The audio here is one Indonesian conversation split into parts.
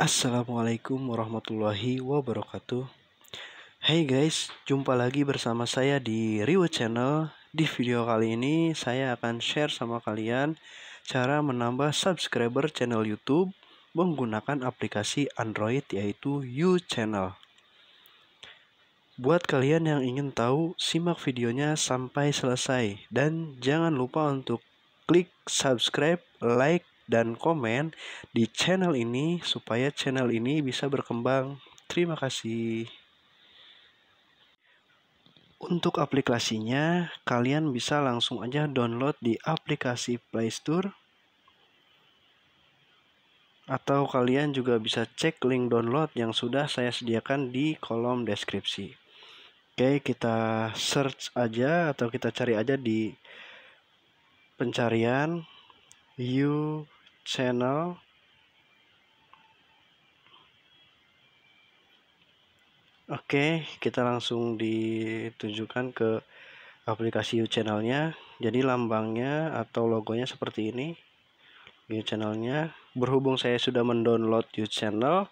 Assalamualaikum warahmatullahi wabarakatuh Hai hey guys, jumpa lagi bersama saya di Rewa Channel Di video kali ini saya akan share sama kalian Cara menambah subscriber channel YouTube Menggunakan aplikasi Android yaitu YouChannel Buat kalian yang ingin tahu, simak videonya sampai selesai. Dan jangan lupa untuk klik subscribe, like, dan komen di channel ini supaya channel ini bisa berkembang. Terima kasih. Untuk aplikasinya, kalian bisa langsung aja download di aplikasi Play Store atau kalian juga bisa cek link download yang sudah saya sediakan di kolom deskripsi. Oke, kita search aja atau kita cari aja di pencarian you channel Oke, kita langsung ditunjukkan ke aplikasi U channelnya. Jadi lambangnya atau logonya seperti ini. U channelnya. Berhubung saya sudah mendownload U channel,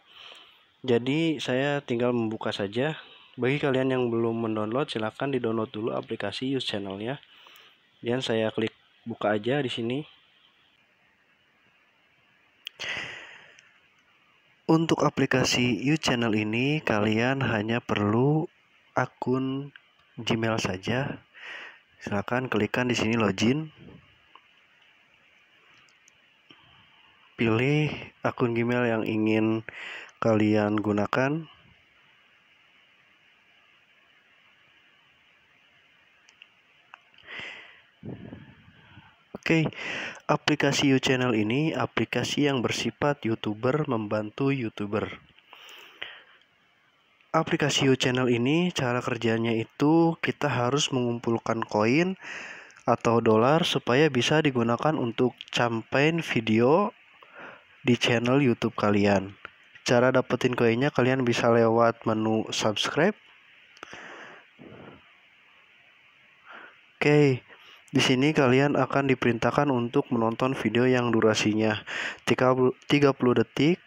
jadi saya tinggal membuka saja. Bagi kalian yang belum mendownload, silahkan di-download dulu aplikasi Use Channel-nya. Dan saya klik buka aja di sini. Untuk aplikasi U-Channel ini, kalian hanya perlu akun Gmail saja. Silakan klikkan di sini login. Pilih akun Gmail yang ingin kalian gunakan. Oke, aplikasi You Channel ini aplikasi yang bersifat YouTuber membantu YouTuber. Aplikasi You Channel ini cara kerjanya itu kita harus mengumpulkan koin atau dolar supaya bisa digunakan untuk campaign video di channel YouTube kalian. Cara dapetin koinnya kalian bisa lewat menu subscribe. Oke. Okay di sini kalian akan diperintahkan untuk menonton video yang durasinya 30 detik,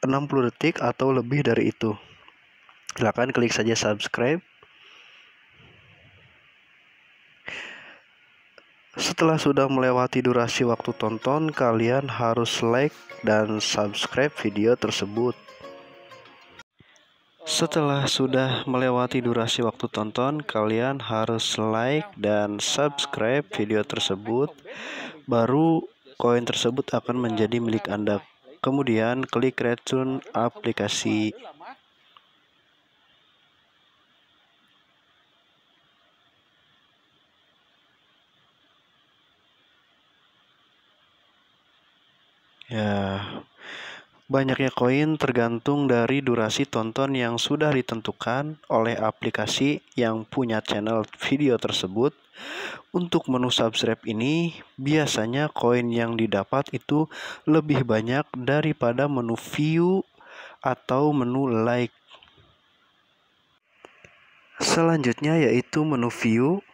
60 detik atau lebih dari itu. Silakan klik saja subscribe. Setelah sudah melewati durasi waktu tonton, kalian harus like dan subscribe video tersebut. Setelah sudah melewati durasi waktu tonton, kalian harus like dan subscribe video tersebut. Baru koin tersebut akan menjadi milik Anda. Kemudian klik return aplikasi. Ya, Banyaknya koin tergantung dari durasi tonton yang sudah ditentukan oleh aplikasi yang punya channel video tersebut. Untuk menu subscribe ini, biasanya koin yang didapat itu lebih banyak daripada menu view atau menu like. Selanjutnya yaitu menu view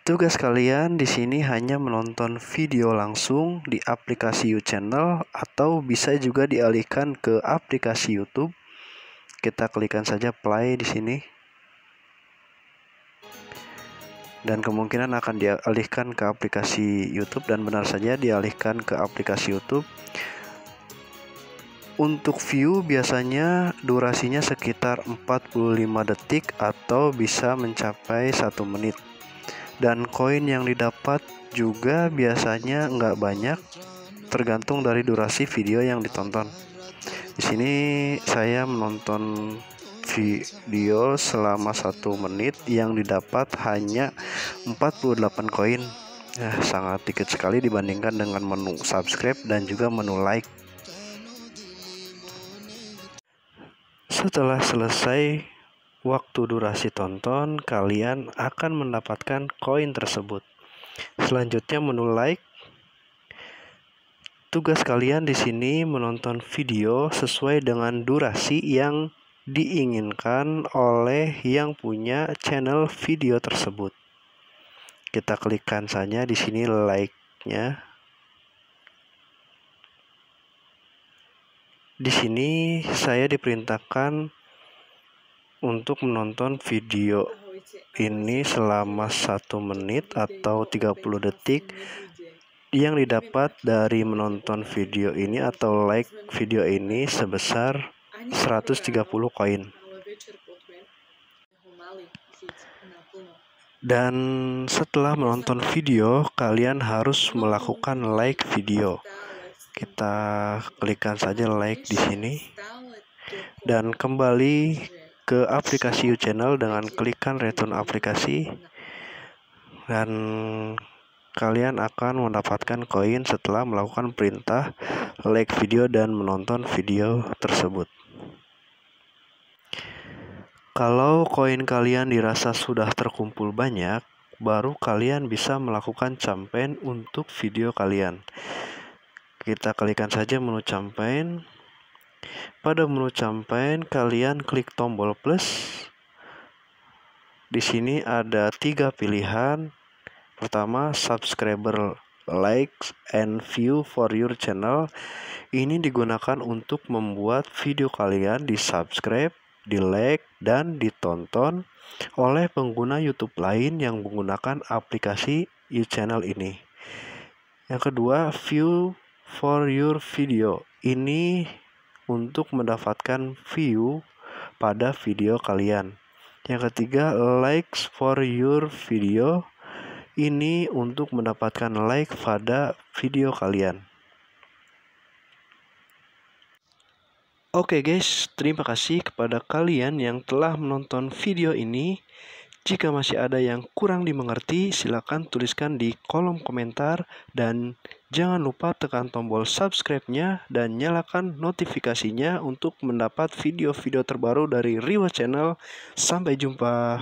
Tugas kalian di sini hanya menonton video langsung di aplikasi Channel atau bisa juga dialihkan ke aplikasi YouTube. Kita klikkan saja play di sini. Dan kemungkinan akan dialihkan ke aplikasi YouTube dan benar saja dialihkan ke aplikasi YouTube. Untuk view biasanya durasinya sekitar 45 detik atau bisa mencapai 1 menit dan koin yang didapat juga biasanya nggak banyak tergantung dari durasi video yang ditonton. Di sini saya menonton video selama satu menit yang didapat hanya 48 koin. eh, sangat dikit sekali dibandingkan dengan menu subscribe dan juga menu like. Setelah selesai waktu durasi tonton, kalian akan mendapatkan koin tersebut. Selanjutnya menu like. Tugas kalian di sini menonton video sesuai dengan durasi yang diinginkan oleh yang punya channel video tersebut. Kita klikkan saja di sini like-nya. Di sini saya diperintahkan untuk menonton video ini selama satu menit atau 30 detik yang didapat dari menonton video ini atau like video ini sebesar 130 koin dan setelah menonton video kalian harus melakukan like video kita klikkan saja like di sini dan kembali ke aplikasi U-Channel dengan klikkan return aplikasi dan kalian akan mendapatkan koin setelah melakukan perintah like video dan menonton video tersebut. Kalau koin kalian dirasa sudah terkumpul banyak, baru kalian bisa melakukan campaign untuk video kalian. Kita kalikan saja menu campaign pada menu campaign, kalian klik tombol plus. Di sini ada tiga pilihan. Pertama, subscriber likes and view for your channel. Ini digunakan untuk membuat video kalian di subscribe, di like, dan ditonton oleh pengguna YouTube lain yang menggunakan aplikasi channel ini. Yang kedua, view for your video. Ini untuk mendapatkan view pada video kalian. Yang ketiga, likes for your video. Ini untuk mendapatkan like pada video kalian. Oke okay guys, terima kasih kepada kalian yang telah menonton video ini. Jika masih ada yang kurang dimengerti, silakan tuliskan di kolom komentar dan jangan lupa tekan tombol subscribe-nya dan nyalakan notifikasinya untuk mendapat video-video terbaru dari Riwa Channel. Sampai jumpa.